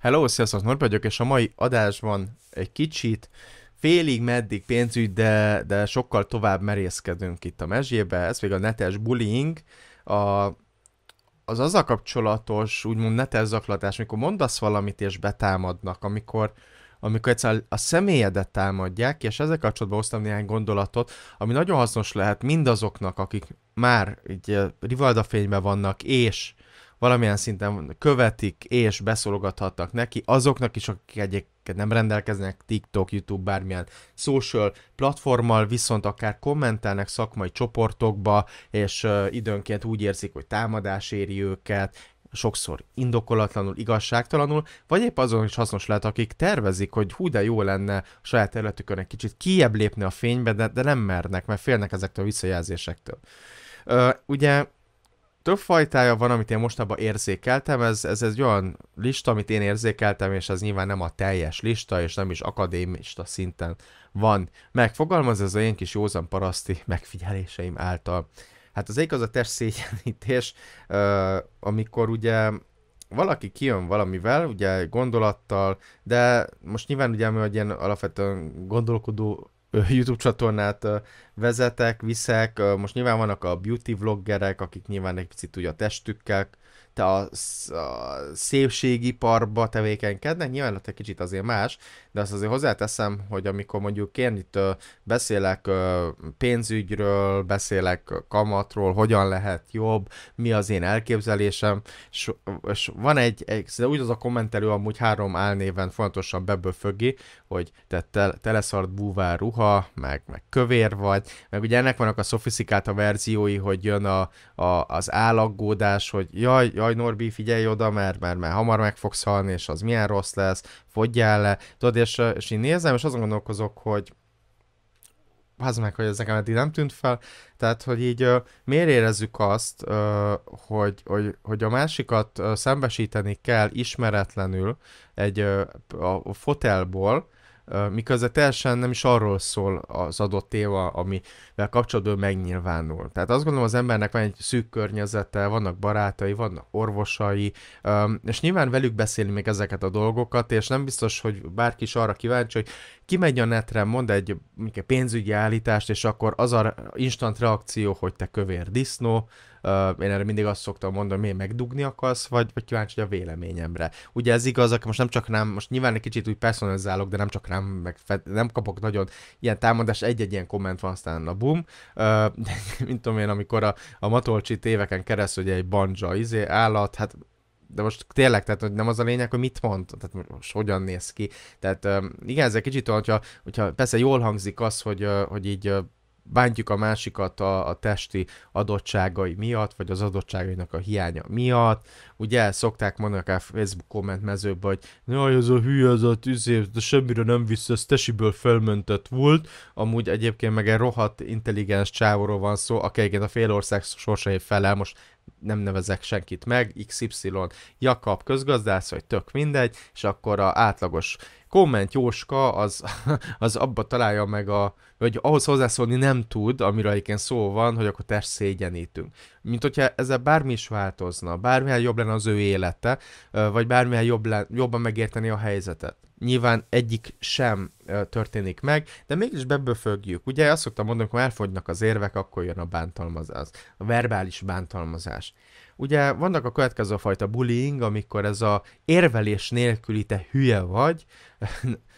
Hello, sziasztok, Norbi vagyok, és a mai adásban egy kicsit félig meddig pénzügy, de, de sokkal tovább merészkedünk itt a mezsébe. Ez még a netes bullying, a, az a kapcsolatos, úgymond netes zaklatás, amikor mondasz valamit és betámadnak, amikor amikor egyszerűen a személyedet támadják, és ezzel kapcsolatban hoztam néhány gondolatot, ami nagyon hasznos lehet mindazoknak, akik már így eh, rivalda fényben vannak, és valamilyen szinten követik és beszólogathatnak neki, azoknak is, akik egyébként nem rendelkeznek TikTok, YouTube, bármilyen social platformmal, viszont akár kommentelnek szakmai csoportokba, és időnként úgy érzik, hogy támadás éri őket, sokszor indokolatlanul, igazságtalanul, vagy épp azon is hasznos lehet, akik tervezik, hogy hú de jó lenne a saját területükön egy kicsit kiebb lépni a fénybe, de, de nem mernek, mert félnek ezektől a visszajelzésektől. Ö, ugye több fajtája van, amit én mostanában érzékeltem, ez, ez egy olyan lista, amit én érzékeltem, és ez nyilván nem a teljes lista, és nem is akadémista szinten van megfogalmaz, ez a én kis józan paraszti megfigyeléseim által. Hát az egyik az a szégyenítés, amikor ugye valaki kijön valamivel, ugye gondolattal, de most nyilván ugye mi egy ilyen alapvetően gondolkodó YouTube csatornát vezetek, viszek, most nyilván vannak a beauty vloggerek, akik nyilván egy picit ugye a testükkel te a, a szépségiparba tevékenykednek, nyilván ott egy kicsit azért más, de azt azért hozzáteszem, hogy amikor mondjuk én itt beszélek pénzügyről, beszélek kamatról, hogyan lehet jobb, mi az én elképzelésem, és, és van egy, egy de szóval úgy az a kommentelő amúgy három álnéven fontosan beböfögi, hogy te, te teleszart búvár ruha, meg, meg kövér vagy, meg ugye ennek vannak a szofisztikált a verziói, hogy jön a, a, az állaggódás, hogy jaj, jaj jaj Norbi, figyelj oda, mert, mert, mert hamar meg fogsz halni, és az milyen rossz lesz, fogyjál le, tudod, és, és én nézem, és azon gondolkozok, hogy az meg, hogy ez nekem eddig nem tűnt fel, tehát, hogy így miért érezzük azt, hogy, hogy, hogy a másikat szembesíteni kell ismeretlenül egy a fotelból, miközben teljesen nem is arról szól az adott téva, amivel kapcsolatban megnyilvánul. Tehát azt gondolom, az embernek van egy szűk környezete, vannak barátai, vannak orvosai, és nyilván velük beszélni még ezeket a dolgokat, és nem biztos, hogy bárki is arra kíváncsi, hogy kimegy a netre, mond egy pénzügyi állítást, és akkor az a instant reakció, hogy te kövér disznó, én erre mindig azt szoktam mondani, hogy megdugni akarsz, vagy, vagy kíváncsi a véleményemre. Ugye ez igaz, akkor most nem csak nem, most nyilván egy kicsit úgy personalizálok, de nem csak nem meg fed, nem kapok nagyon ilyen támadás, egy-egy ilyen komment van, aztán a bum. De mint tudom én, amikor a, a matolcsi téveken keresztül ugye egy banja izé, állat, hát de most tényleg, tehát hogy nem az a lényeg, hogy mit mond, tehát most hogyan néz ki. Tehát igen, ez egy kicsit olyan, hogyha, hogyha persze jól hangzik az, hogy, hogy így bántjuk a másikat a, a testi adottságai miatt, vagy az adottságainak a hiánya miatt. Ugye szokták mondani akár Facebook komment mezőben, hogy jaj, ez a hülye, az a tűzé, de semmire nem vissza, ez tesiből felmentett volt. Amúgy egyébként meg egy rohadt intelligens csávóról van szó, aki egyébként a félország sorsai felel, most nem nevezek senkit meg, XY, Jakab közgazdász, vagy tök mindegy, és akkor a átlagos komment Jóska az, az abba találja meg a, vagy ahhoz hozzászólni nem tud, amiről egyébként szó van, hogy akkor test szégyenítünk. Mint hogyha ezzel bármi is változna, bármilyen jobb lenne az ő élete, vagy bármilyen jobb lenne, jobban megérteni a helyzetet nyilván egyik sem történik meg, de mégis beböfögjük. Ugye azt szoktam mondani, hogy elfogynak az érvek, akkor jön a bántalmazás, a verbális bántalmazás. Ugye vannak a következő fajta bullying, amikor ez a érvelés nélküli te hülye vagy,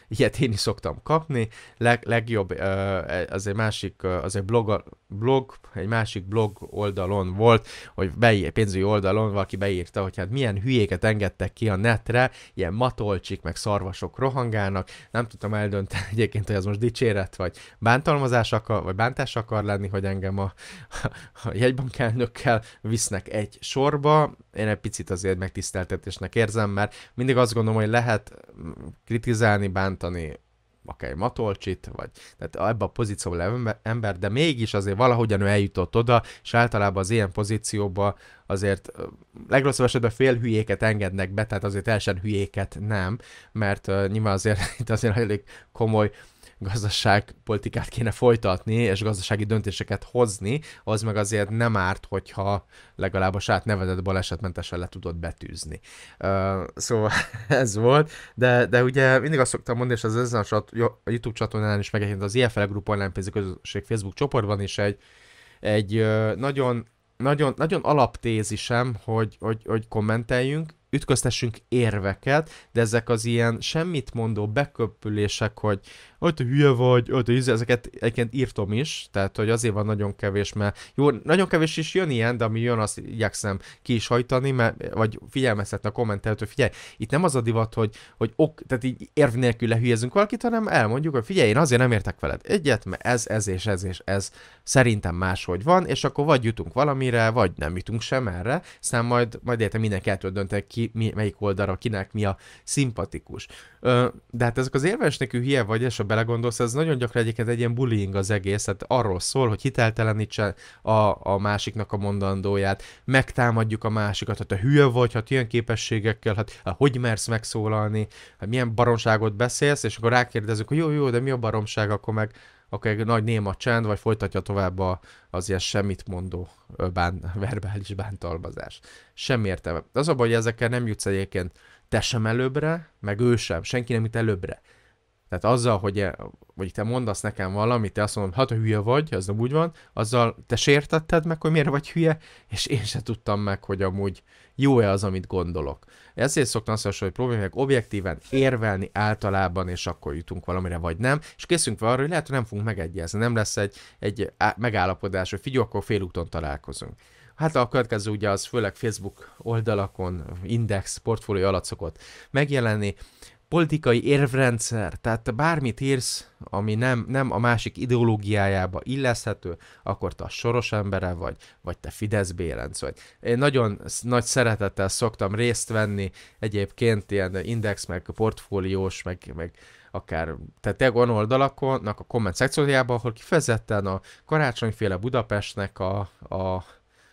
ilyet én is szoktam kapni. Leg, legjobb, e, az egy másik, az egy blog, blog, egy másik blog oldalon volt, hogy beír, pénzügyi oldalon valaki beírta, hogy hát milyen hülyéket engedtek ki a netre, ilyen matolcsik, meg szarvasok rohangálnak, nem tudtam eldönteni egyébként, hogy ez most dicséret, vagy bántalmazás akar, vagy bántás akar lenni, hogy engem a, a jegybankelnökkel visznek egy sorba. Én egy picit azért megtiszteltetésnek érzem, mert mindig azt gondolom, hogy lehet kritizálni, bánt bántani akár Matolcsit, vagy tehát ebbe a pozícióba le ember, de mégis azért valahogyan ő eljutott oda, és általában az ilyen pozícióba azért legrosszabb esetben fél hülyéket engednek be, tehát azért teljesen hülyéket nem, mert uh, nyilván azért itt azért elég komoly uh, gazdaságpolitikát kéne folytatni, és gazdasági döntéseket hozni, az meg azért nem árt, hogyha legalább a saját nevedet balesetmentesen le tudod betűzni. Uh, szóval ez volt, de, de ugye mindig azt szoktam mondani, és az ezen a, a YouTube csatornán is megegyébként az IFL Group online közösség Facebook csoportban is egy, egy nagyon nagyon, nagyon alaptézisem, hogy, hogy, hogy kommenteljünk, ütköztessünk érveket, de ezek az ilyen semmit mondó beköpülések, hogy hogy te hülye vagy, hogy te hülye, ezeket egyébként írtom is, tehát hogy azért van nagyon kevés, mert jó, nagyon kevés is jön ilyen, de ami jön, azt igyekszem ki is hajtani, mert, vagy figyelmeztetni a kommentelőt, hogy figyelj, itt nem az a divat, hogy, hogy ok, tehát így érv nélkül lehülyezünk valakit, hanem elmondjuk, hogy figyelj, én azért nem értek veled egyet, mert ez, ez és ez és ez szerintem máshogy van, és akkor vagy jutunk valamire, vagy nem jutunk sem erre, aztán majd, majd érte mindenki el dönteni, ki ki, mi, melyik oldalra, kinek mi a szimpatikus. Ö, de hát ezek az érvelés nekű hie vagy, és ha belegondolsz, ez nagyon gyakran egyébként egy ilyen bullying az egész, tehát arról szól, hogy hiteltelenítse a, a másiknak a mondandóját, megtámadjuk a másikat, hát a hülye vagy, hát ilyen képességekkel, hát, hát hogy mersz megszólalni, hát milyen baromságot beszélsz, és akkor rákérdezünk, hogy jó, jó, de mi a baromság, akkor meg akkor egy nagy néma csend, vagy folytatja tovább a, az ilyen semmit mondó bán, verbális bántalmazás. Semmi értelme. Az a baj, hogy ezekkel nem jutsz egyébként te sem előbbre, meg ő sem, senki nem jut előbbre. Tehát azzal, hogy, hogy e, te mondasz nekem valamit, te azt mondod, hát hülye vagy, ez nem úgy van, azzal te sértetted meg, hogy miért vagy hülye, és én se tudtam meg, hogy amúgy jó-e az, amit gondolok. Ezért szoktam azt mondani, hogy problémák objektíven érvelni általában, és akkor jutunk valamire, vagy nem, és készünk fel arra, hogy lehet, hogy nem fogunk megegyezni, nem lesz egy, egy megállapodás, hogy figyelj, akkor félúton találkozunk. Hát a következő ugye az főleg Facebook oldalakon, index, portfólió alatt szokott megjelenni politikai érvrendszer, tehát bármit írsz, ami nem, nem a másik ideológiájába illeszhető, akkor te a soros embere vagy, vagy te Fidesz Bélenc vagy. Én nagyon nagy szeretettel szoktam részt venni egyébként ilyen index, meg portfóliós, meg, meg akár, tehát te oldalakonnak a komment szekciójában, ahol kifejezetten a karácsonyféle Budapestnek a, a,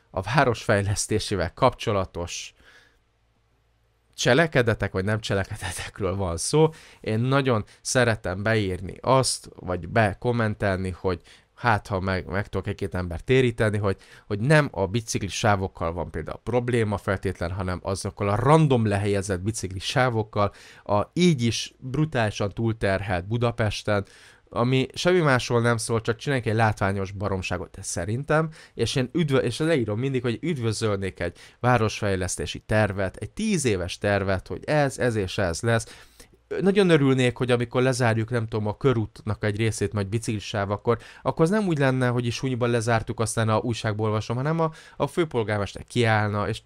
a városfejlesztésével kapcsolatos cselekedetek vagy nem cselekedetekről van szó. Én nagyon szeretem beírni azt, vagy bekommentelni, hogy hát ha meg, meg tudok egy-két ember téríteni, hogy, hogy nem a bicikli sávokkal van például probléma feltétlen, hanem azokkal a random lehelyezett bicikli sávokkal, a így is brutálisan túlterhelt Budapesten, ami semmi másról nem szól, csak csinálják egy látványos baromságot ez szerintem, és én üdvö, és leírom mindig, hogy üdvözölnék egy városfejlesztési tervet, egy tíz éves tervet, hogy ez, ez és ez lesz, nagyon örülnék, hogy amikor lezárjuk, nem tudom, a körútnak egy részét majd biciklisáv, akkor, akkor az nem úgy lenne, hogy is lezártuk, aztán a újságból olvasom, hanem a, a főpolgármester kiállna, és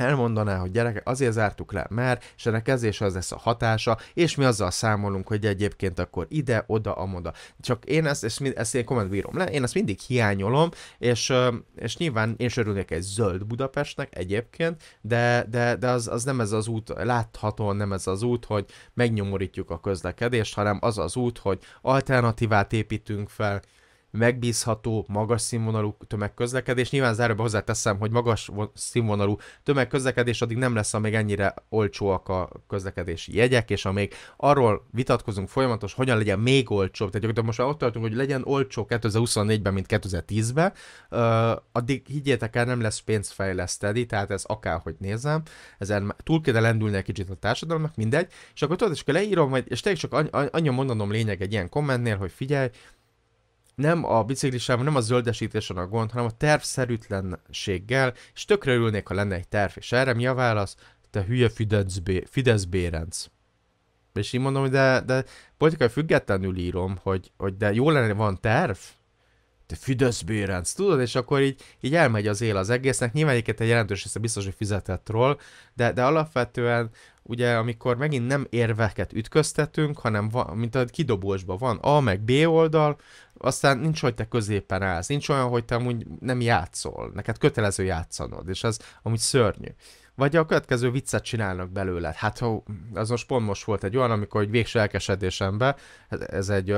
elmondaná, hogy gyerekek, azért zártuk le, mert, és ennek ez és az lesz a hatása, és mi azzal számolunk, hogy egyébként akkor ide, oda, amoda. Csak én ezt, ezt, ezt én komment bírom le, én ezt mindig hiányolom, és, és nyilván én is örülnék egy zöld Budapestnek egyébként, de, de, de az, az nem ez az út, láthatóan nem ez az út, hogy megnyomorítjuk a közlekedést, hanem az az út, hogy alternatívát építünk fel, megbízható, magas színvonalú tömegközlekedés. Nyilván záróba hozzáteszem, hogy magas színvonalú tömegközlekedés addig nem lesz, amíg ennyire olcsóak a közlekedési jegyek, és amíg arról vitatkozunk folyamatos, hogyan legyen még olcsóbb, tehát gyakorlatilag most már ott tartunk, hogy legyen olcsó 2024-ben, mint 2010-ben, uh, addig higgyétek el, nem lesz pénz fejleszteni, tehát ez akárhogy nézem, ezen túl kéne lendülni egy kicsit a társadalomnak, mindegy, és akkor tudod, és akkor leírom, vagy, és tényleg csak annyi mondanom lényeg egy ilyen kommentnél, hogy figyelj, nem a biciklisával, nem a zöldesítésen a gond, hanem a szerűtlenséggel, és tökre ülnék, ha lenne egy terv, és erre mi a válasz? Te hülye Fidesz, Fidesz Bérenc. És így mondom, hogy de, de politikai függetlenül írom, hogy, hogy de jó lenne, van terv, te Fidesz Bérenc, tudod, és akkor így, így elmegy az él az egésznek. Nyilván egyébként egy jelentős része biztos, hogy fizetett ról, de, de alapvetően ugye amikor megint nem érveket ütköztetünk, hanem van, mint a kidobósban van A meg B oldal, aztán nincs, hogy te középen állsz, nincs olyan, hogy te amúgy nem játszol, neked kötelező játszanod, és ez amúgy szörnyű. Vagy a következő viccet csinálnak belőled. Hát az most pont most volt egy olyan, amikor egy végső elkesedésembe, ez, ez egy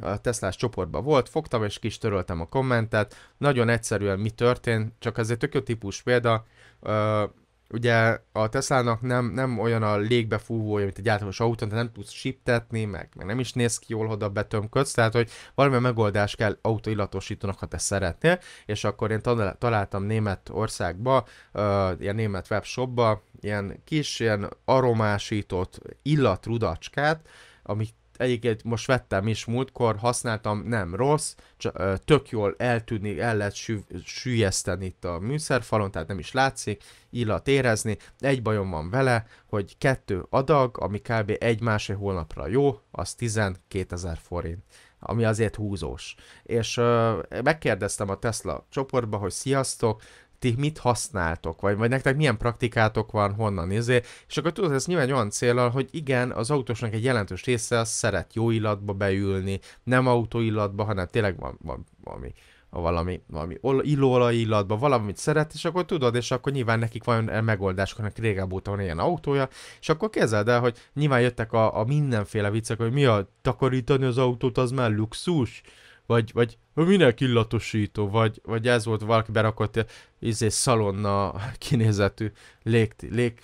a Teslás csoportban volt, fogtam és kis töröltem a kommentet, nagyon egyszerűen mi történt, csak ez egy tök típus példa, ö, ugye a Teslának nem, nem olyan a légbefúvója, mint egy általános autón, de nem tudsz siptetni, meg, meg nem is néz ki jól, oda betömködsz, tehát hogy valami megoldás kell autóillatosítónak, ha te szeretnél, és akkor én találtam Németországba, uh, ilyen német webshopba, ilyen kis, ilyen aromásított illatrudacskát, amit Egyiket most vettem is múltkor, használtam, nem rossz, csak, tök jól eltűnni, el lehet sü, sűjeszteni itt a műszerfalon, tehát nem is látszik, illat érezni. Egy bajom van vele, hogy kettő adag, ami kb. egy másik hónapra jó, az 12 ezer forint ami azért húzós. És ö, megkérdeztem a Tesla csoportba, hogy sziasztok, ti mit használtok, vagy, vagy nektek milyen praktikátok van, honnan nézé, és akkor tudod, ez nyilván olyan célral, hogy igen, az autósnak egy jelentős része az szeret jó illatba beülni, nem autóillatba, hanem tényleg van, van valami, valami, valami illóolaj illatba, valamit szeret, és akkor tudod, és akkor nyilván nekik van e megoldás nek régebb óta van ilyen autója, és akkor kezeld el, hogy nyilván jöttek a, a mindenféle viccek, hogy mi a takarítani az autót, az már luxus, vagy, vagy minek illatosító, vagy, vagy ez volt valaki berakott izé szalonna kinézetű lég, lég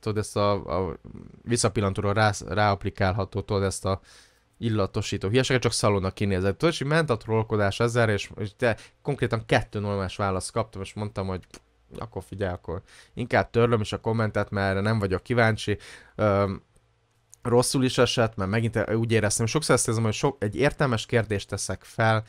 tudod, ezt a, a visszapillantóra rá, ráaplikálható, tudod, ezt a illatosító hülyeséget, csak szalonna kinézetű, Tudod, és ment a trollkodás ezzel, és, és te konkrétan kettő normális választ kaptam, és mondtam, hogy akkor figyelj, akkor inkább törlöm is a kommentet, mert erre nem vagyok kíváncsi. Öm, rosszul is esett, mert megint eh, úgy éreztem, sokszor ezt érzem, hogy sok, egy értelmes kérdést teszek fel,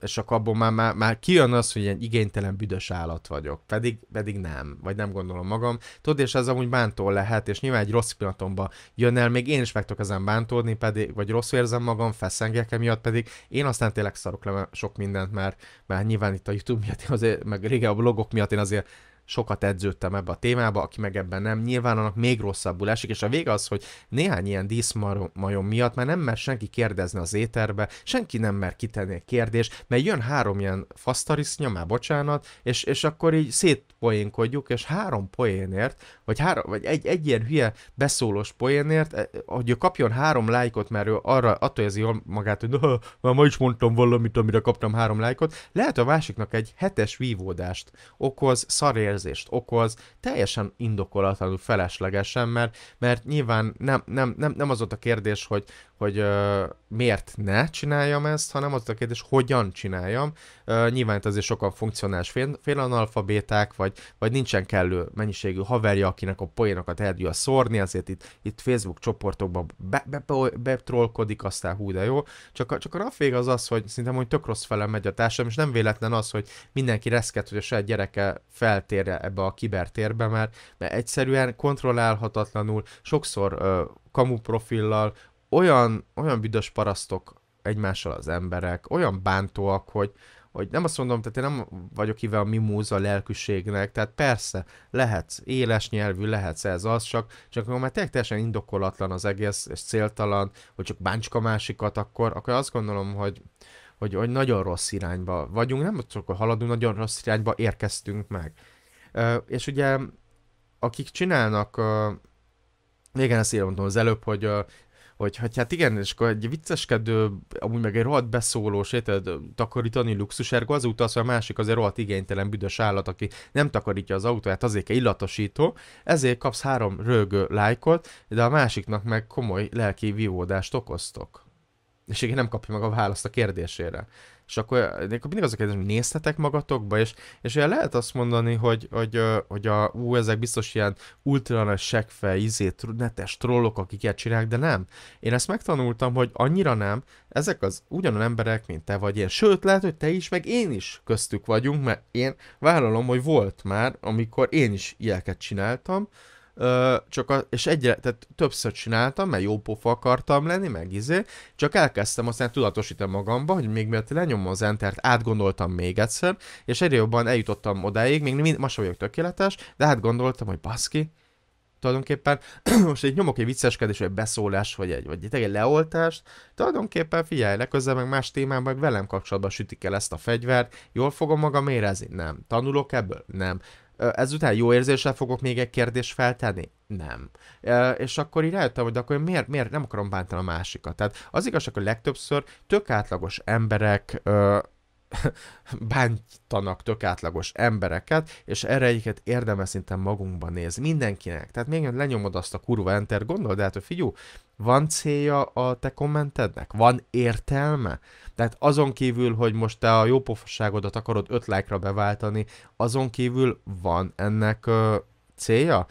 és akkor abból már, már, már kijön az, hogy ilyen igénytelen büdös állat vagyok, pedig, pedig nem, vagy nem gondolom magam. Tudod, és ez amúgy bántó lehet, és nyilván egy rossz pillanatomban jön el, még én is meg tudok ezen bántódni, pedig, vagy rosszul érzem magam, feszengek miatt pedig én aztán tényleg szarok le sok mindent, mert, mert nyilván itt a YouTube miatt, azért, meg régen a blogok miatt én azért sokat edződtem ebbe a témába, aki meg ebben nem, nyilván annak még rosszabbul esik, és a vége az, hogy néhány ilyen díszmajom miatt már nem mer senki kérdezni az éterbe, senki nem mer kitenni egy kérdést, mert jön három ilyen fasztarisznya, már bocsánat, és, és akkor így szétpoénkodjuk, és három poénért, vagy, három, vagy egy, egy ilyen hülye beszólós poénért, eh, hogy ő kapjon három lájkot, mert ő arra attól érzi jól magát, hogy már ma is mondtam valamit, amire kaptam három lájkot, lehet a másiknak egy hetes vívódást okoz, szarér érzést okoz, teljesen indokolatlanul, feleslegesen, mert, mert nyilván nem, nem, nem, nem az ott a kérdés, hogy, hogy uh, miért ne csináljam ezt, hanem az a kérdés, hogyan csináljam. Uh, nyilván itt azért sokan funkcionális fél, félanalfabéták, vagy, vagy nincsen kellő mennyiségű haverja, akinek a poénokat el tudja szórni, azért itt, itt Facebook csoportokban be, be, be, betrollkodik, aztán hú de jó. Csak csak a raffég az az, hogy szerintem hogy tök rossz felem megy a társadalom, és nem véletlen az, hogy mindenki reszket, hogy a saját gyereke feltérje ebbe a kibertérbe, mert, mert egyszerűen kontrollálhatatlanul, sokszor uh, kamu profillal, olyan, olyan büdös parasztok egymással az emberek, olyan bántóak, hogy, hogy nem azt mondom, tehát én nem vagyok hívva a mimóza lelkűségnek, tehát persze, lehetsz éles nyelvű, lehetsz ez, az csak, csak akkor már teljesen indokolatlan az egész, és céltalan, hogy csak a másikat, akkor, akkor azt gondolom, hogy, hogy, hogy nagyon rossz irányba vagyunk, nem csak haladunk, nagyon rossz irányba érkeztünk meg. Ö, és ugye, akik csinálnak, ö, igen, ezt írtam az előbb, hogy ö, hogy, hogy hát igen, és akkor egy vicceskedő, amúgy meg egy rohadt beszólós, érted, takarítani luxus, ergo az, hogy a másik az egy rohadt igénytelen büdös állat, aki nem takarítja az autóját, hát azért kell illatosító, ezért kapsz három rögő lájkot, de a másiknak meg komoly lelki vívódást okoztok. És igen, nem kapja meg a választ a kérdésére és akkor, akkor eh, mindig az a kérdés, hogy néztetek magatokba, és, és ugye lehet azt mondani, hogy, hogy, hogy a, ú, ezek biztos ilyen ultra nagy izét, netes trollok, akik ilyet csinálják, de nem. Én ezt megtanultam, hogy annyira nem, ezek az ugyanolyan emberek, mint te vagy én. Sőt, lehet, hogy te is, meg én is köztük vagyunk, mert én vállalom, hogy volt már, amikor én is ilyeket csináltam, csak a, és egyre, tehát többször csináltam, mert jó pofa akartam lenni, meg izé, csak elkezdtem aztán tudatosítani magamba, hogy még mielőtt lenyomom az entert, átgondoltam még egyszer, és egyre jobban eljutottam odáig, még mind, most vagyok tökéletes, de hát gondoltam, hogy baszki, tulajdonképpen most egy nyomok egy vicceskedés, vagy egy beszólás, vagy egy, vagy egy leoltást, tulajdonképpen figyelj, legközelebb meg más témában, meg velem kapcsolatban sütik el ezt a fegyvert, jól fogom magam érezni? Nem. Tanulok ebből? Nem ezután jó érzéssel fogok még egy kérdést feltenni? Nem. És akkor így rájöttem, hogy de akkor miért, miért nem akarom bántani a másikat. Tehát az igazság, hogy legtöbbször tök átlagos emberek bántanak tök átlagos embereket, és erre egyiket érdemes szinten magunkban néz mindenkinek. Tehát még lenyomod azt a kurva enter, gondold át, hogy figyú, van célja a te kommentednek? Van értelme? Tehát azon kívül, hogy most te a jópofosságodat akarod öt lájkra beváltani, azon kívül van ennek ö, célja?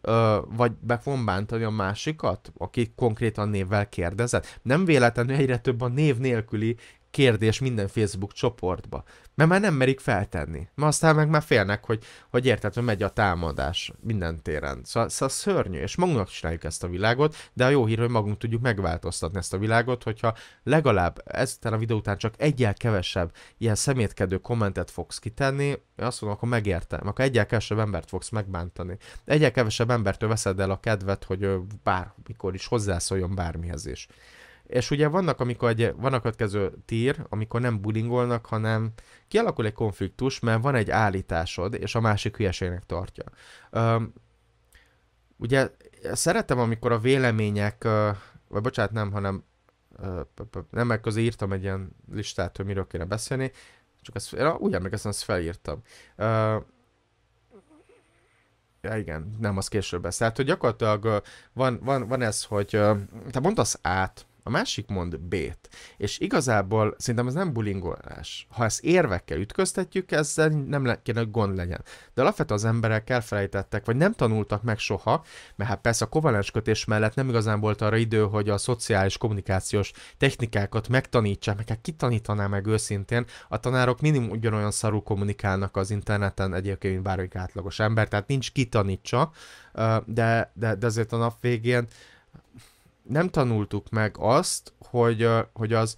Ö, vagy be fogom bántani a másikat, aki konkrétan névvel kérdezett? Nem véletlenül egyre több a név nélküli kérdés minden Facebook csoportba. Mert már nem merik feltenni. Mert aztán meg már félnek, hogy, hogy érted, hogy megy a támadás minden téren. Szóval, szóval szörnyű, és magunknak csináljuk ezt a világot, de a jó hír, hogy magunk tudjuk megváltoztatni ezt a világot, hogyha legalább ezután a videó után csak egyel kevesebb ilyen szemétkedő kommentet fogsz kitenni, azt mondom, akkor megértem, akkor egyel kevesebb embert fogsz megbántani. Egyel kevesebb embertől veszed el a kedvet, hogy bármikor is hozzászóljon bármihez is. És ugye vannak, amikor egy, van a következő tír, amikor nem bulingolnak, hanem kialakul egy konfliktus, mert van egy állításod, és a másik hülyeségnek tartja. Üm, ugye szeretem, amikor a vélemények, vagy bocsánat, nem, hanem nem, meg közé írtam egy ilyen listát, hogy miről kéne beszélni, csak ezt, én úgy emlékeztem, ezt felírtam. Üm, ja igen, nem, az később lesz. Tehát, hogy gyakorlatilag van, van, van ez, hogy te mondasz át, a másik mond B-t. És igazából szerintem ez nem bulingolás. Ha ezt érvekkel ütköztetjük, ezzel nem le- kéne gond legyen. De alapvetően az emberek elfelejtettek, vagy nem tanultak meg soha, mert hát persze a kovalens kötés mellett nem igazán volt arra idő, hogy a szociális kommunikációs technikákat megtanítsák, meg hát kitanítaná meg őszintén. A tanárok minimum ugyanolyan szarú kommunikálnak az interneten egyébként, mint bármelyik átlagos ember, tehát nincs kitanítsa, de, de, de azért a nap végén uh, nem tanultuk meg azt, hogy, hogy az,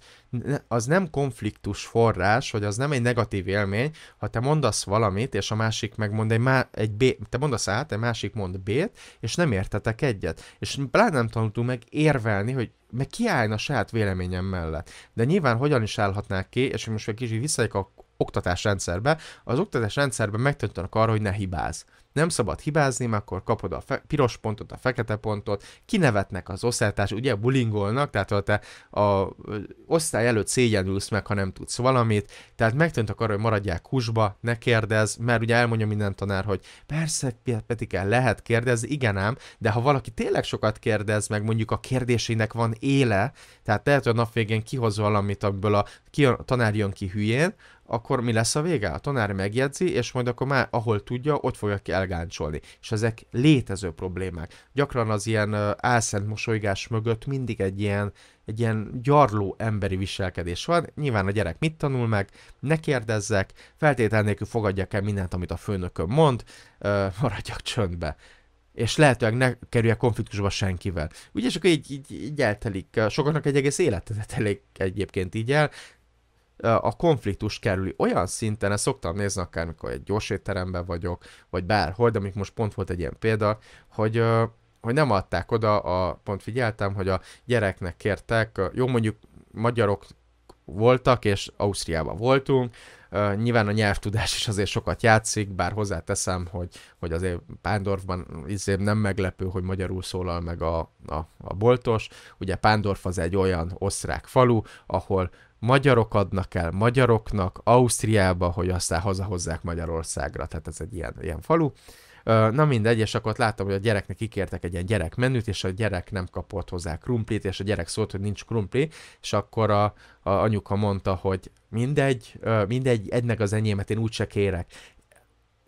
az nem konfliktus forrás, hogy az nem egy negatív élmény, ha te mondasz valamit, és a másik megmond egy, má, egy B, te mondasz A, te másik mond B-t, és nem értetek egyet. És pláne nem tanultunk meg érvelni, hogy meg kiállna a saját véleményem mellett. De nyilván hogyan is állhatnák ki, és most egy kicsit visszajek a oktatásrendszerbe, az oktatásrendszerben megtanítanak arra, hogy ne hibáz nem szabad hibázni, mert akkor kapod a fe- piros pontot, a fekete pontot, kinevetnek az osztálytárs, ugye bulingolnak, tehát ha te a osztály előtt szégyenülsz meg, ha nem tudsz valamit, tehát megtöntek arra, hogy maradják kusba, ne kérdez, mert ugye elmondja minden tanár, hogy persze, Petike, lehet kérdezni, igen ám, de ha valaki tényleg sokat kérdez, meg mondjuk a kérdésének van éle, tehát lehet, hogy a nap végén kihoz valamit, amiből a, ki, a tanár jön ki hülyén, akkor mi lesz a vége? A tanár megjegyzi, és majd akkor már ahol tudja, ott fogja ki elgáncsolni. És ezek létező problémák. Gyakran az ilyen álszent mosolygás mögött mindig egy ilyen, egy ilyen gyarló emberi viselkedés van. Nyilván a gyerek mit tanul meg, ne kérdezzek, feltétel nélkül fogadják el mindent, amit a főnököm mond, maradjak csöndbe és lehetőleg ne kerüljek konfliktusba senkivel. Ugye, és akkor így, így, így eltelik, sokaknak egy egész életet elég egyébként így el, a konfliktus kerüli. Olyan szinten, ezt szoktam nézni akár, mikor egy gyors étteremben vagyok, vagy bárhol, de amik most pont volt egy ilyen példa, hogy hogy nem adták oda, a, pont figyeltem, hogy a gyereknek kértek, jó mondjuk magyarok voltak, és Ausztriában voltunk, Uh, nyilván a nyelvtudás is azért sokat játszik, bár hozzáteszem, hogy, hogy azért Pándorfban azért nem meglepő, hogy magyarul szólal meg a, a, a boltos. Ugye Pándorf az egy olyan osztrák falu, ahol magyarok adnak el magyaroknak Ausztriába, hogy aztán hazahozzák Magyarországra, tehát ez egy ilyen, ilyen falu. Na mindegy, és akkor ott láttam, hogy a gyereknek ígértek egy ilyen gyerekmenüt, és a gyerek nem kapott hozzá krumplit, és a gyerek szólt, hogy nincs krumpli, és akkor a, a anyuka mondta, hogy mindegy, mindegy, ennek az enyémet én úgyse kérek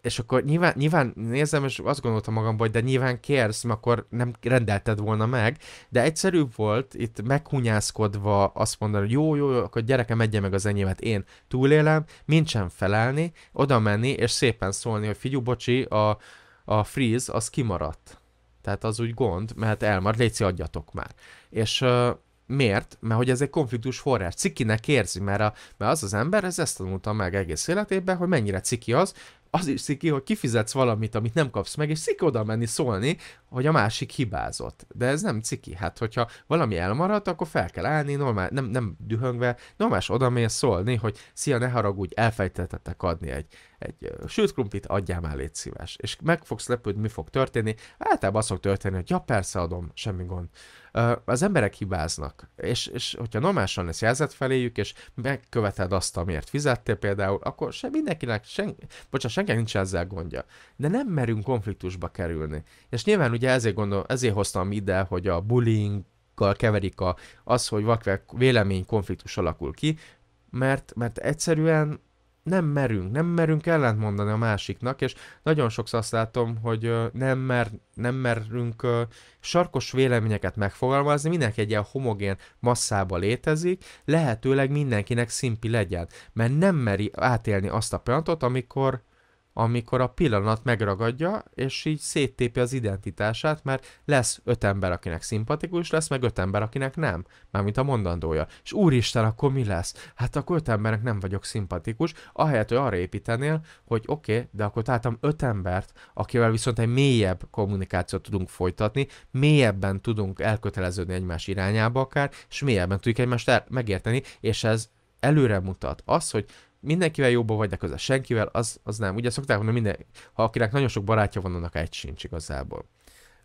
és akkor nyilván, nyilván nézem, és azt gondoltam magamban, hogy de nyilván kérsz, mert akkor nem rendelted volna meg, de egyszerűbb volt itt meghunyászkodva azt mondani, hogy jó, jó, jó, akkor gyerekem megye meg az enyémet, én túlélem, nincsen felelni, oda menni, és szépen szólni, hogy figyú, bocsi, a, a freeze az kimaradt. Tehát az úgy gond, mert elmar, léci, adjatok már. És Miért? Mert hogy ez egy konfliktus forrás. Cikinek érzi, mert, a, mert az az ember, ez ezt tanulta meg egész életében, hogy mennyire ciki az, az is sziki, hogy kifizetsz valamit, amit nem kapsz meg, és szik oda menni szólni, hogy a másik hibázott. De ez nem ciki. Hát, hogyha valami elmaradt, akkor fel kell állni, normál, nem, nem dühöngve, normális oda mész szólni, hogy szia, ne haragudj, elfejtettetek adni egy egy sült krumplit, adjál már légy szíves. És meg fogsz lepődni, mi fog történni. Általában az fog történni, hogy ja persze adom, semmi gond. Az emberek hibáznak, és, és hogyha normálisan lesz jelzett feléjük, és megköveted azt, amiért fizettél például, akkor se mindenkinek, sen, bocsánat, senkinek nincs ezzel gondja. De nem merünk konfliktusba kerülni. És nyilván ugye ezért, gondol, ezért hoztam ide, hogy a bullying, keverik a, az, hogy valakivel vélemény konfliktus alakul ki, mert, mert egyszerűen nem merünk, nem merünk mondani a másiknak, és nagyon sokszor azt látom, hogy nem, mer, nem merünk sarkos véleményeket megfogalmazni, mindenki egy ilyen homogén masszába létezik, lehetőleg mindenkinek szimpi legyen, mert nem meri átélni azt a pillanatot, amikor amikor a pillanat megragadja, és így széttépi az identitását, mert lesz öt ember, akinek szimpatikus lesz, meg öt ember, akinek nem, mármint a mondandója. És úristen, akkor mi lesz? Hát akkor öt embernek nem vagyok szimpatikus, ahelyett, hogy arra építenél, hogy oké, okay, de akkor találtam öt embert, akivel viszont egy mélyebb kommunikációt tudunk folytatni, mélyebben tudunk elköteleződni egymás irányába akár, és mélyebben tudjuk egymást megérteni, és ez előre mutat. Az, hogy mindenkivel jobban vagy, de közel senkivel, az, az nem. Ugye szokták mondani, minden, ha akinek nagyon sok barátja van, annak egy sincs igazából.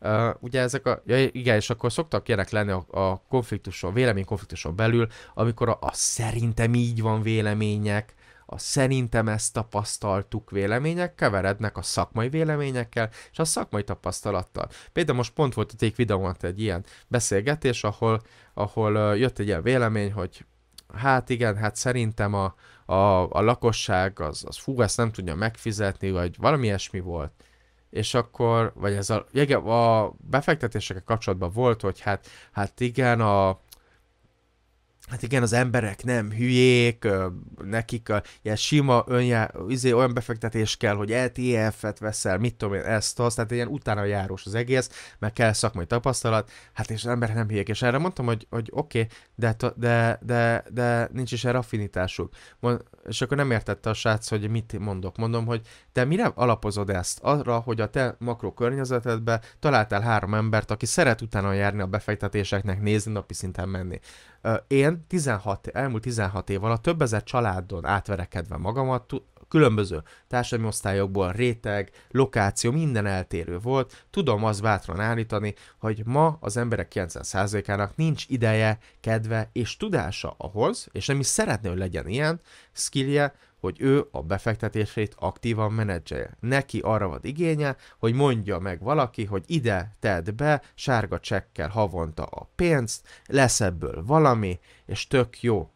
Uh, ugye ezek a, ja, igen, és akkor szoktak ilyenek lenni a, a konfliktuson, konfliktuson belül, amikor a, a szerintem így van vélemények, a szerintem ezt tapasztaltuk vélemények keverednek a szakmai véleményekkel és a szakmai tapasztalattal. Például most pont volt a ték videón egy ilyen beszélgetés, ahol, ahol jött egy ilyen vélemény, hogy hát igen, hát szerintem a, a, a lakosság az, az fú, ezt nem tudja megfizetni, vagy valami ilyesmi volt. És akkor, vagy ez a, a befektetésekkel kapcsolatban volt, hogy hát, hát igen, a, hát igen, az emberek nem hülyék, nekik a, ilyen sima önjá, izé, olyan befektetés kell, hogy ETF-et veszel, mit tudom én, ezt, azt, tehát ilyen utána járós az egész, mert kell szakmai tapasztalat, hát és az emberek nem hülyék, és erre mondtam, hogy, hogy oké, okay, de, de, de, de nincs is erre affinitásuk. Mond, és akkor nem értette a srác, hogy mit mondok. Mondom, hogy te mire alapozod ezt? Arra, hogy a te makrokörnyezetedbe találtál három embert, aki szeret utána járni a befektetéseknek, nézni, napi szinten menni. Én 16, elmúlt 16 év alatt több ezer családon átverekedve magamat, különböző társadalmi osztályokból, réteg, lokáció, minden eltérő volt, tudom azt bátran állítani, hogy ma az emberek 90%-ának nincs ideje, kedve és tudása ahhoz, és nem is szeretné, hogy legyen ilyen, skillje, hogy ő a befektetését aktívan menedzselje. Neki arra van igénye, hogy mondja meg valaki, hogy ide tedd be sárga csekkel havonta a pénzt, lesz ebből valami, és tök jó.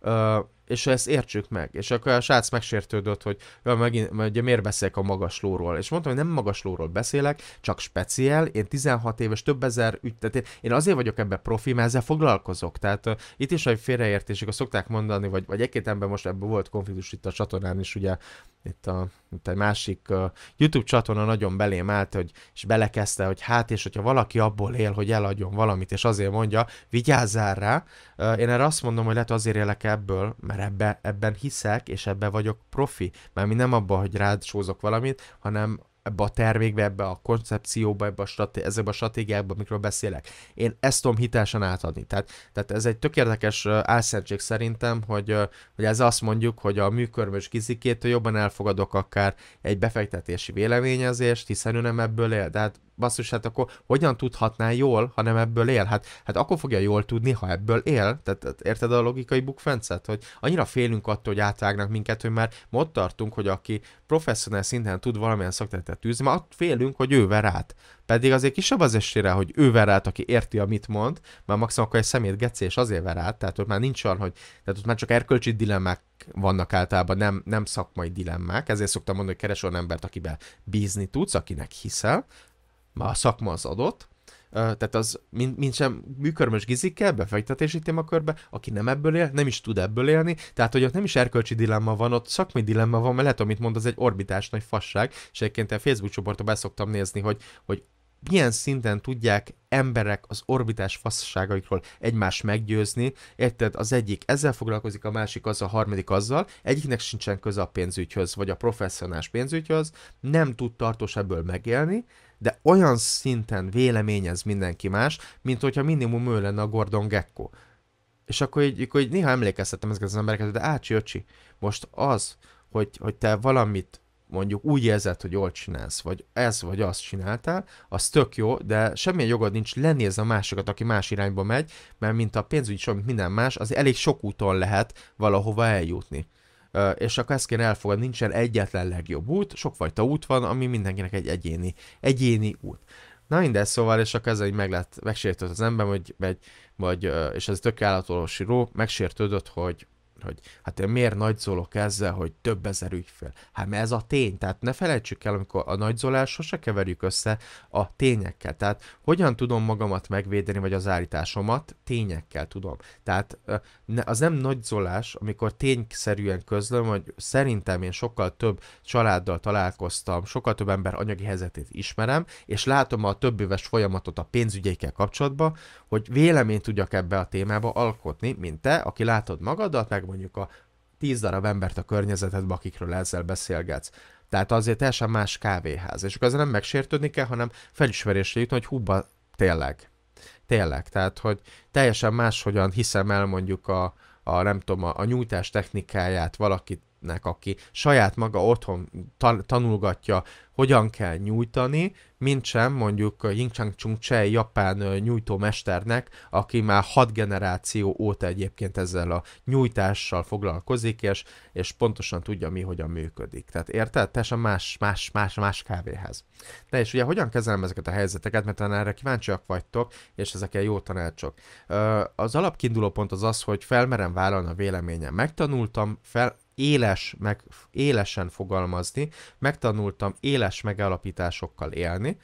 Ö, és ezt értsük meg. És akkor a srác megsértődött, hogy ja, megint, ugye miért beszélek a magas lóról. És mondtam, hogy nem magas lóról beszélek, csak speciál, én 16 éves, több ezer ügy, tehát én, én azért vagyok ebben profi, mert ezzel foglalkozok. Tehát uh, itt is egy félreértésük, azt szokták mondani, vagy, vagy egy-két ember most ebből volt konfliktus itt a csatornán is, ugye itt, a, itt egy másik uh, YouTube csatorna nagyon belém állt, hogy, és belekezdte, hogy hát, és hogyha valaki abból él, hogy eladjon valamit, és azért mondja, vigyázzál rá, uh, én erre azt mondom, hogy lehet azért élek ebből, mert mert ebbe, ebben hiszek, és ebben vagyok profi. Mert mi nem abban, hogy rád sózok valamit, hanem ebbe a termékbe, ebbe a koncepcióba, ebbe a straté- ezekbe a stratégiákba, amikről beszélek. Én ezt tudom hitelesen átadni. Tehát, tehát ez egy tökéletes érdekes álszentség szerintem, hogy, hogy ez azt mondjuk, hogy a műkörmös gizikétől jobban elfogadok akár egy befektetési véleményezést, hiszen ő nem ebből él. De hát basszus, hát akkor hogyan tudhatná jól, ha nem ebből él? Hát, hát akkor fogja jól tudni, ha ebből él. Tehát érted a logikai bukfencet? Hogy annyira félünk attól, hogy átvágnak minket, hogy már ott tartunk, hogy aki professzionális szinten tud valamilyen szakterületet tűzni, mert ott félünk, hogy ő ver át. Pedig azért kisebb az esélye, hogy ő ver át, aki érti, amit mond, mert maximum akkor egy szemét geci, és azért ver át, tehát ott már nincs olyan, hogy tehát ott már csak erkölcsi dilemmák vannak általában, nem, nem szakmai dilemmák, ezért szoktam mondani, hogy keres olyan embert, akiben bízni tudsz, akinek hiszel, már a szakma az adott, tehát az mind, mint sem műkörmös gizikkel, befektetési témakörbe, aki nem ebből él, nem is tud ebből élni, tehát hogy ott nem is erkölcsi dilemma van, ott szakmai dilemma van, mert lehet, amit mond, az egy orbitás nagy fasság, és egyébként a Facebook csoportba beszoktam nézni, hogy, hogy milyen szinten tudják emberek az orbitás faszságaikról egymást meggyőzni, érted? Az egyik ezzel foglalkozik, a másik azzal, a harmadik azzal, egyiknek sincsen köze a pénzügyhöz, vagy a professzionális pénzügyhöz, nem tud tartós ebből megélni, de olyan szinten véleményez mindenki más, mint hogyha minimum ő lenne a Gordon Gekko. És akkor így, akkor így néha emlékeztettem ezeket az embereket, de ácsi, öcsi, most az, hogy, hogy te valamit mondjuk úgy érzed, hogy jól csinálsz, vagy ez vagy azt csináltál, az tök jó, de semmilyen jogod nincs lenézni a másokat, aki más irányba megy, mert mint a pénzügyi sok, mint minden más, az elég sok úton lehet valahova eljutni. És akkor ezt kéne elfogadni, nincsen egyetlen legjobb út, sokfajta út van, ami mindenkinek egy egyéni, egyéni út. Na mindegy, szóval, és akkor ez így meg lett, megsértődött az ember, hogy, vagy, vagy, és ez tök állatolósíró, megsértődött, hogy hogy hát én miért nagyzolok ezzel, hogy több ezer ügyfél. Hát mert ez a tény, tehát ne felejtsük el, amikor a nagyzolás sose keverjük össze a tényekkel. Tehát hogyan tudom magamat megvédeni, vagy az állításomat? Tényekkel tudom. Tehát az nem nagyzolás, amikor tényszerűen közlöm, hogy szerintem én sokkal több családdal találkoztam, sokkal több ember anyagi helyzetét ismerem, és látom a több éves folyamatot a pénzügyeikkel kapcsolatban, hogy véleményt tudjak ebbe a témába alkotni, mint te, aki látod magadat, meg mondjuk a tíz darab embert a környezetedbe, akikről ezzel beszélgetsz. Tehát azért teljesen más kávéház. És akkor ezzel nem megsértődni kell, hanem felismerésre jutni, hogy húba tényleg. Tényleg. Tehát, hogy teljesen máshogyan hiszem el mondjuk a, a nem tudom, a, a nyújtás technikáját valakit nek, aki saját maga otthon ta- tanulgatja, hogyan kell nyújtani, mint sem mondjuk Yingchang Chung Chei japán nyújtómesternek, aki már hat generáció óta egyébként ezzel a nyújtással foglalkozik, és, és pontosan tudja mi hogyan működik. Tehát érted? Teljesen más, más, más, más kávéház. De és ugye hogyan kezelem ezeket a helyzeteket, mert erre kíváncsiak vagytok, és ezek jó tanácsok. Az alapkinduló pont az az, hogy felmerem vállalni a véleményem. Megtanultam, fel, éles, meg, élesen fogalmazni, megtanultam éles megállapításokkal élni,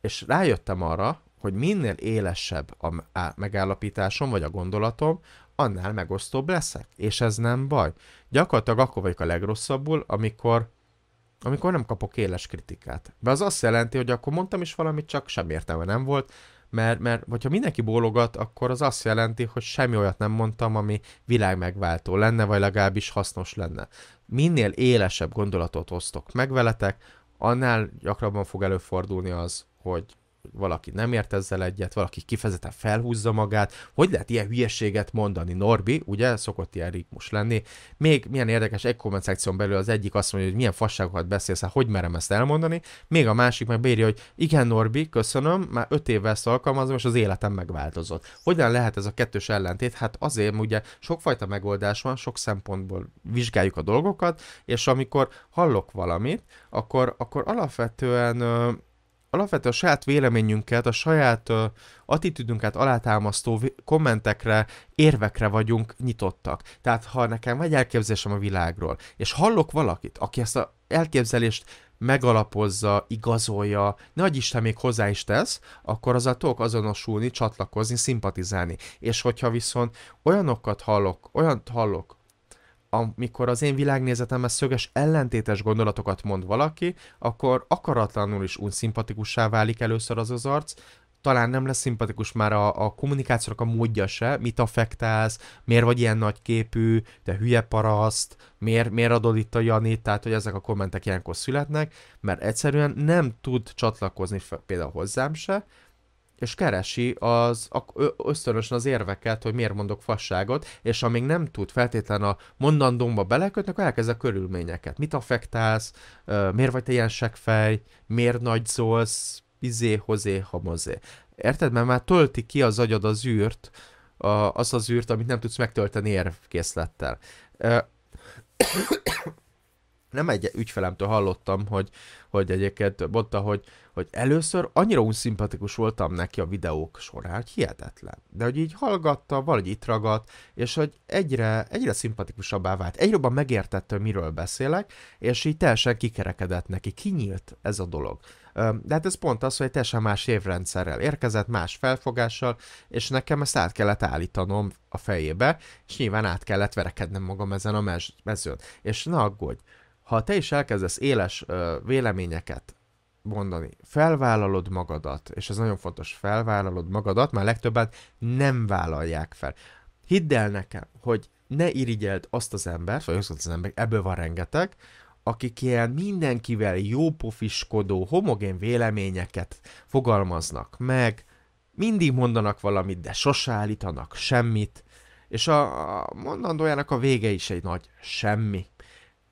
és rájöttem arra, hogy minél élesebb a megállapításom vagy a gondolatom, annál megosztóbb leszek, és ez nem baj. Gyakorlatilag akkor vagyok a legrosszabbul, amikor, amikor nem kapok éles kritikát. De az azt jelenti, hogy akkor mondtam is valamit, csak sem értelme nem volt, mert, mert hogyha mindenki bólogat, akkor az azt jelenti, hogy semmi olyat nem mondtam, ami világ lenne, vagy legalábbis hasznos lenne. Minél élesebb gondolatot osztok meg veletek, annál gyakrabban fog előfordulni az, hogy valaki nem ért ezzel egyet, valaki kifejezetten felhúzza magát. Hogy lehet ilyen hülyeséget mondani? Norbi, ugye, szokott ilyen ritmus lenni. Még milyen érdekes, egy komment szekción belül az egyik azt mondja, hogy milyen fasságokat beszélsz, hát hogy merem ezt elmondani, még a másik meg bírja, hogy igen Norbi, köszönöm, már öt évvel ezt alkalmazom, és az életem megváltozott. Hogyan lehet ez a kettős ellentét? Hát azért, mert ugye sokfajta megoldás van, sok szempontból vizsgáljuk a dolgokat, és amikor hallok valamit, akkor, akkor alapvetően alapvetően a saját véleményünket, a saját ö, attitűdünket alátámasztó kommentekre, érvekre vagyunk nyitottak. Tehát ha nekem vagy elképzelésem a világról, és hallok valakit, aki ezt az elképzelést megalapozza, igazolja, nagy Isten még hozzá is tesz, akkor az a tudok azonosulni, csatlakozni, szimpatizálni. És hogyha viszont olyanokat hallok, olyan hallok, amikor az én világnézetemhez szöges ellentétes gondolatokat mond valaki, akkor akaratlanul is unszimpatikussá válik először az az arc, talán nem lesz szimpatikus már a, a kommunikációnak a módja se, mit affektálsz, miért vagy ilyen nagyképű, te hülye paraszt, miért, miért adod itt a Janit, tehát hogy ezek a kommentek ilyenkor születnek, mert egyszerűen nem tud csatlakozni például hozzám se, és keresi az ösztönösen az érveket, hogy miért mondok fasságot, és amíg nem tud feltétlenül a mondandómba belekötni, akkor elkezd a körülményeket. Mit affektálsz, miért vagy te ilyen seggfej, miért szólsz, izé, hozé, hamozé. Érted? Mert már tölti ki az agyad az űrt, az az űrt, amit nem tudsz megtölteni érvkészlettel nem egy ügyfelemtől hallottam, hogy, hogy egyébként mondta, hogy, hogy először annyira unszimpatikus voltam neki a videók során, hogy hihetetlen. De hogy így hallgatta, valahogy itt ragadt, és hogy egyre, egyre szimpatikusabbá vált. Egyre jobban megértette, miről beszélek, és így teljesen kikerekedett neki. Kinyílt ez a dolog. De hát ez pont az, hogy teljesen más évrendszerrel érkezett, más felfogással, és nekem ezt át kellett állítanom a fejébe, és nyilván át kellett verekednem magam ezen a mezőn. És ne aggódj, ha te is elkezdesz éles ö, véleményeket mondani, felvállalod magadat, és ez nagyon fontos, felvállalod magadat, mert legtöbben nem vállalják fel. Hidd el nekem, hogy ne irigyeld azt az embert, vagy azt az embert, ebből van rengeteg, akik ilyen mindenkivel jópofiskodó, homogén véleményeket fogalmaznak meg, mindig mondanak valamit, de sose állítanak semmit, és a, a mondandójának a vége is egy nagy semmi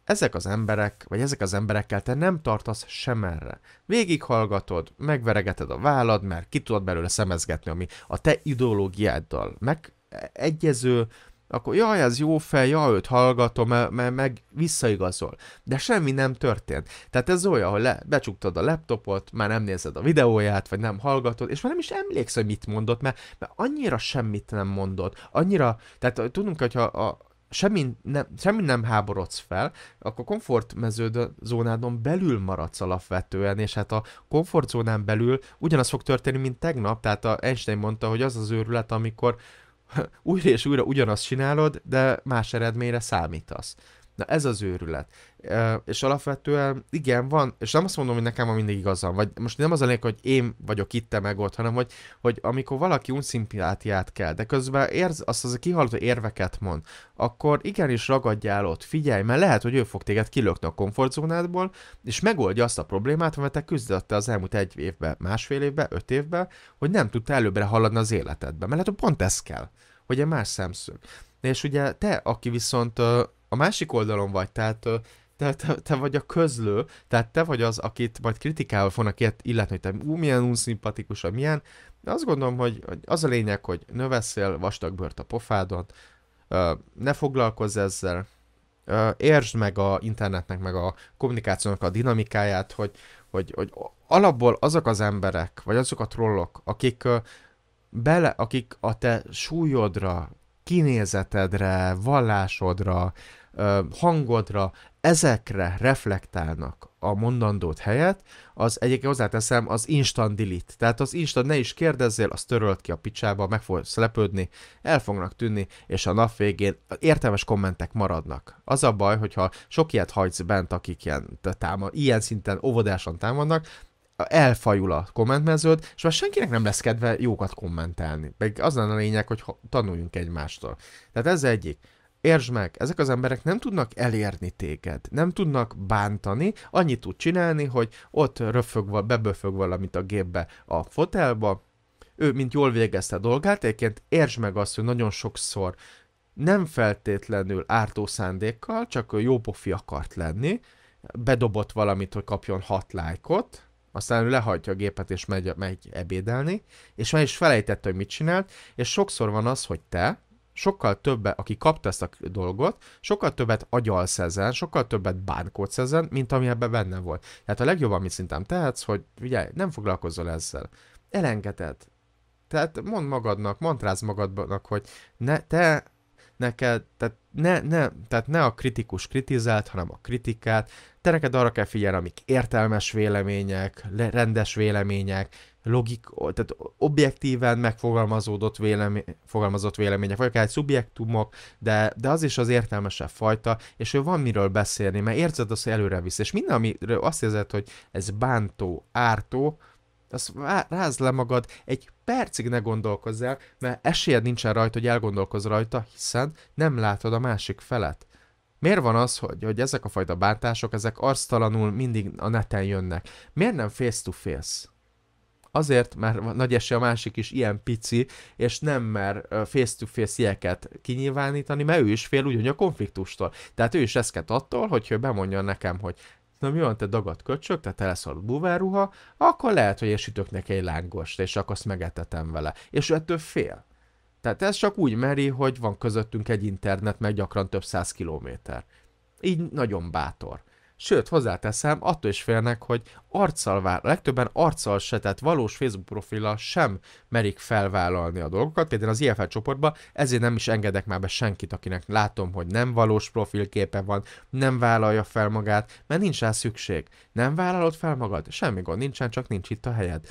ezek az emberek, vagy ezek az emberekkel te nem tartasz semerre. Végighallgatod, megveregeted a vállad, mert ki tudod belőle szemezgetni, ami a te ideológiáddal meg egyező, akkor jaj, ez jó fel, jaj, őt hallgatom, mert meg visszaigazol. De semmi nem történt. Tehát ez olyan, hogy le- becsuktad a laptopot, már nem nézed a videóját, vagy nem hallgatod, és már nem is emlékszel, hogy mit mondott, mert, mert annyira semmit nem mondott. Annyira, tehát tudunk, hogyha a, semmi nem, semmi nem háborodsz fel, akkor zónádon belül maradsz alapvetően, és hát a komfortzónán belül ugyanaz fog történni, mint tegnap, tehát a Einstein mondta, hogy az az őrület, amikor újra és újra ugyanazt csinálod, de más eredményre számítasz. Na ez az őrület. E, és alapvetően igen, van, és nem azt mondom, hogy nekem van mindig igazam, vagy most nem az a lényeg, hogy én vagyok itt, te meg ott, hanem hogy, hogy amikor valaki unszimpiátiát kell, de közben érz, azt az a kihallott érveket mond, akkor igenis ragadjál ott, figyelj, mert lehet, hogy ő fog téged kilökni a komfortzónádból, és megoldja azt a problémát, amit te küzdötte az elmúlt egy évben, másfél évben, öt évben, hogy nem tudta előbbre haladni az életedben, mert lehet, hogy pont ez kell, hogy egy más szemszög. És ugye te, aki viszont a másik oldalon vagy, tehát te, te, te vagy a közlő, tehát te vagy az, akit majd kritikával fognak ilyet illetni, hogy te ú, milyen unszimpatikus, vagy milyen, de azt gondolom, hogy, hogy az a lényeg, hogy növeszél vastagbört a pofádon, ne foglalkozz ezzel, értsd meg a internetnek, meg a kommunikációnak a dinamikáját, hogy, hogy, hogy alapból azok az emberek, vagy azok a trollok, akik bele, akik a te súlyodra, kinézetedre, vallásodra, hangodra, ezekre reflektálnak a mondandót helyett, az egyébként hozzáteszem, az instant delete. Tehát az instant, ne is kérdezzél, az törölt ki a picsába, meg fogsz lepődni, el fognak tűnni, és a nap végén értelmes kommentek maradnak. Az a baj, hogyha sok ilyet hagysz bent, akik ilyen, támad, ilyen szinten óvodáson támadnak, elfajul a kommentmeződ, és már senkinek nem lesz kedve jókat kommentelni. Meg az lenne a lényeg, hogy tanuljunk egymástól. Tehát ez egyik. Értsd meg, ezek az emberek nem tudnak elérni téged, nem tudnak bántani, annyit tud csinálni, hogy ott röfög, beböfög valamit a gépbe a fotelba, ő, mint jól végezte a dolgát, egyébként értsd meg azt, hogy nagyon sokszor nem feltétlenül ártó szándékkal, csak jó pofi akart lenni, bedobott valamit, hogy kapjon hat lájkot, aztán ő lehagyja a gépet és megy, megy ebédelni, és már is felejtette, hogy mit csinált, és sokszor van az, hogy te, sokkal többet, aki kapta ezt a dolgot, sokkal többet agyalsz ezen, sokkal többet bánkodsz ezen, mint ami ebben benne volt. Tehát a legjobb, amit szintén tehetsz, hogy ugye nem foglalkozol ezzel. Elengeded. Tehát mondd magadnak, mantrázd magadnak, hogy ne, te neked, tehát ne, ne, tehát ne a kritikus kritizált, hanem a kritikát, te neked arra kell figyelni, amik értelmes vélemények, rendes vélemények, logik, tehát objektíven megfogalmazódott vélemény, fogalmazott vélemények, vagy akár egy szubjektumok, de, de az is az értelmesebb fajta, és ő van miről beszélni, mert érzed azt, hogy előre visz, és minden, amiről azt érzed, hogy ez bántó, ártó, azt rázd le magad, egy percig ne gondolkozz el, mert esélyed nincsen rajta, hogy elgondolkozz rajta, hiszen nem látod a másik felet. Miért van az, hogy, hogy ezek a fajta bántások, ezek arctalanul mindig a neten jönnek? Miért nem face to face? Azért, mert nagy esély a másik is ilyen pici, és nem mer face-to-face ilyeket kinyilvánítani, mert ő is fél ugyanúgy a konfliktustól. Tehát ő is eszket attól, hogy ő bemondja nekem, hogy na mi van, te dagadt köcsög, te teleszalt buvárruha, akkor lehet, hogy esítök neki egy lángost, és akkor azt megetetem vele. És ő ettől fél. Tehát ez csak úgy meri, hogy van közöttünk egy internet, meg gyakran több száz kilométer. Így nagyon bátor. Sőt, hozzáteszem, attól is félnek, hogy arccal vár, legtöbben arccal se, tehát valós Facebook profilla sem merik felvállalni a dolgokat. Például az IFL csoportban ezért nem is engedek már be senkit, akinek látom, hogy nem valós profilképe van, nem vállalja fel magát, mert nincs rá szükség. Nem vállalod fel magad? Semmi gond nincsen, csak nincs itt a helyed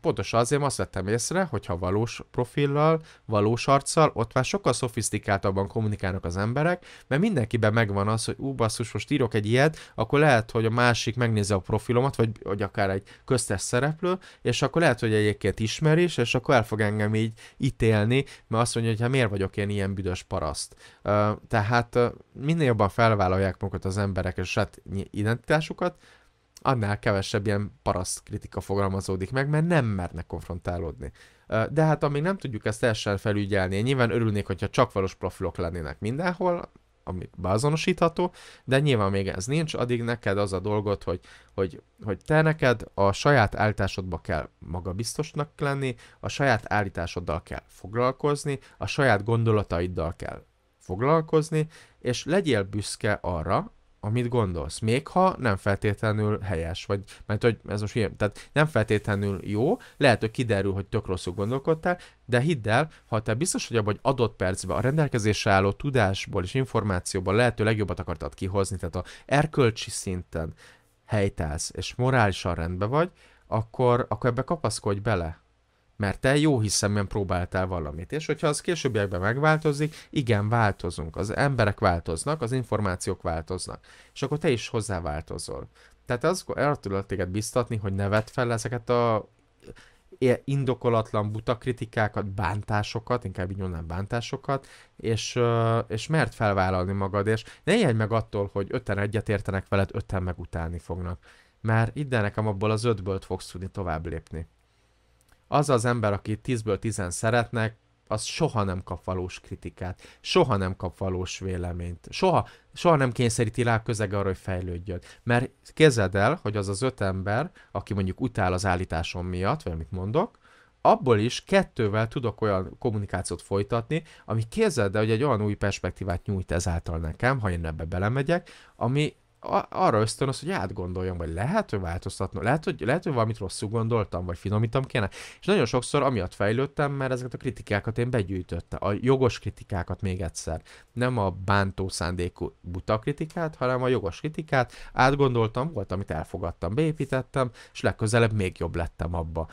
pontosan azért azt vettem észre, hogy ha valós profillal, valós arccal, ott már sokkal szofisztikáltabban kommunikálnak az emberek, mert mindenkiben megvan az, hogy ú, basszus, most írok egy ilyet, akkor lehet, hogy a másik megnézi a profilomat, vagy, vagy akár egy köztes szereplő, és akkor lehet, hogy egyébként ismerés, és akkor el fog engem így ítélni, mert azt mondja, hogy hát miért vagyok én ilyen büdös paraszt. Tehát minél jobban felvállalják magukat az emberek és saját identitásukat, annál kevesebb ilyen paraszt kritika fogalmazódik meg, mert nem mernek konfrontálódni. De hát amíg nem tudjuk ezt teljesen felügyelni, nyilván örülnék, hogyha csak valós profilok lennének mindenhol, ami beazonosítható, de nyilván még ez nincs, addig neked az a dolgot, hogy, hogy, hogy te neked a saját állításodba kell magabiztosnak lenni, a saját állításoddal kell foglalkozni, a saját gondolataiddal kell foglalkozni, és legyél büszke arra, amit gondolsz. Még ha nem feltétlenül helyes, vagy mert hogy ez most ilyen, tehát nem feltétlenül jó, lehet, hogy kiderül, hogy tök rosszul gondolkodtál, de hidd el, ha te biztos vagy abban, hogy adott percben a rendelkezésre álló tudásból és információból lehető legjobbat akartad kihozni, tehát a erkölcsi szinten helytálsz, és morálisan rendben vagy, akkor, akkor ebbe kapaszkodj bele mert te jó hiszeműen próbáltál valamit. És hogyha az későbbiekben megváltozik, igen, változunk, az emberek változnak, az információk változnak, és akkor te is hozzáváltozol. Tehát az, arra tudod téged biztatni, hogy ne vedd fel ezeket a e, indokolatlan buta kritikákat, bántásokat, inkább így mondanám bántásokat, és, és mert felvállalni magad, és ne élj meg attól, hogy öten egyet értenek veled, öten megutálni fognak. mert ide nekem abból az ötből fogsz tudni tovább lépni az az ember, aki 10-ből 10 szeretnek, az soha nem kap valós kritikát, soha nem kap valós véleményt, soha, soha nem kényszeríti rá a közeg arra, hogy fejlődjön. Mert kezded el, hogy az az öt ember, aki mondjuk utál az állításom miatt, vagy amit mondok, abból is kettővel tudok olyan kommunikációt folytatni, ami képzeld el, hogy egy olyan új perspektívát nyújt ezáltal nekem, ha én ebbe belemegyek, ami arra ösztönöz, hogy átgondoljam, vagy lehet, hogy változtatnom, lehet, hogy, lehet, hogy valamit rosszul gondoltam, vagy finomítom kéne. És nagyon sokszor amiatt fejlődtem, mert ezeket a kritikákat én begyűjtöttem, a jogos kritikákat még egyszer. Nem a bántó szándékú buta kritikát, hanem a jogos kritikát. Átgondoltam, volt, amit elfogadtam, beépítettem, és legközelebb még jobb lettem abba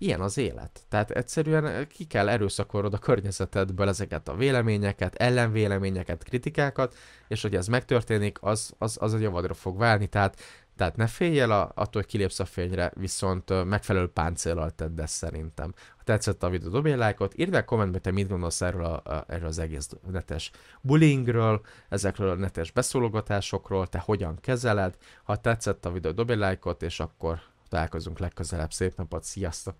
ilyen az élet. Tehát egyszerűen eh, ki kell erőszakolod a környezetedből ezeket a véleményeket, ellenvéleményeket, kritikákat, és hogy ez megtörténik, az, az, az a javadra fog válni. Tehát, tehát ne félj el a, attól, hogy kilépsz a fényre, viszont megfelelő páncéllal tedd ezt szerintem. Ha tetszett a videó, dobj egy lájkot, írd meg kommentbe, te mit gondolsz erről, a, a, erről az egész netes bullyingről, ezekről a netes beszólogatásokról, te hogyan kezeled. Ha tetszett a videó, dobj egy lájkot, és akkor találkozunk legközelebb. Szép napot, sziasztok!